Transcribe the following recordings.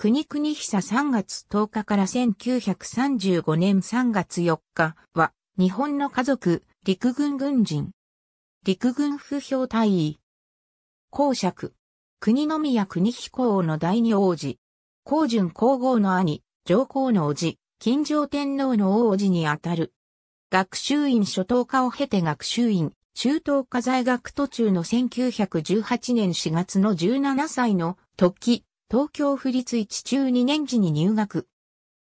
国国久3月10日から1935年3月4日は、日本の家族、陸軍軍人。陸軍不評隊員。公爵。国宮国彦王の第二王子。公順皇后の兄、上皇の王子、金城天皇の王子にあたる。学習院初等科を経て学習院、中等科在学途中の1918年4月の17歳の時、東京府立一中2年時に入学。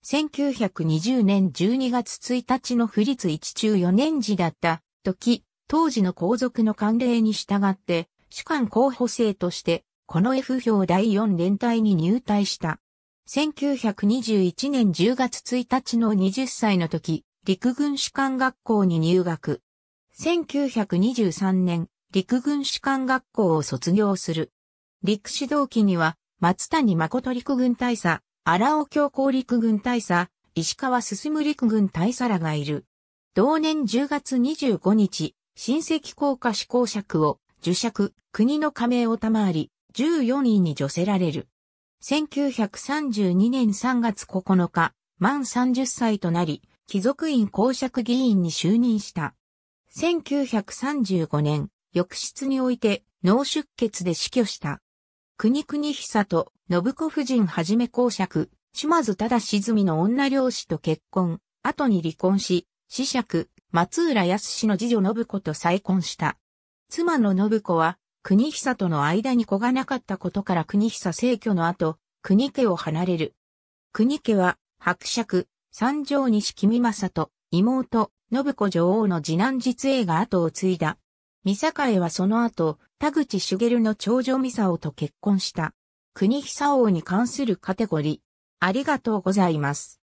1920年12月1日の府立一中4年時だった時、当時の皇族の慣例に従って、主管候補生として、この F 票第4連隊に入隊した。1921年10月1日の20歳の時、陸軍士官学校に入学。1923年、陸軍士官学校を卒業する。陸指導期には、松谷誠陸軍大佐、荒尾京高陸軍大佐、石川進陸軍大佐らがいる。同年10月25日、親戚効下志向爵を、受尺、国の加盟を賜り、14位に除せられる。1932年3月9日、満30歳となり、貴族院公爵議員に就任した。1935年、浴室において脳出血で死去した。国国久と、信子夫人はじめ公爵、島津忠静の女漁師と結婚、後に離婚し、子爵、松浦康の次女信子と再婚した。妻の信子は、国久との間に子がなかったことから国久逝去の後、国家を離れる。国家は、伯爵、三条西君正と、妹、信子女王の次男実英が後を継いだ。坂栄はその後、田口茂の長女ミサオと結婚した。国久王に関するカテゴリー。ありがとうございます。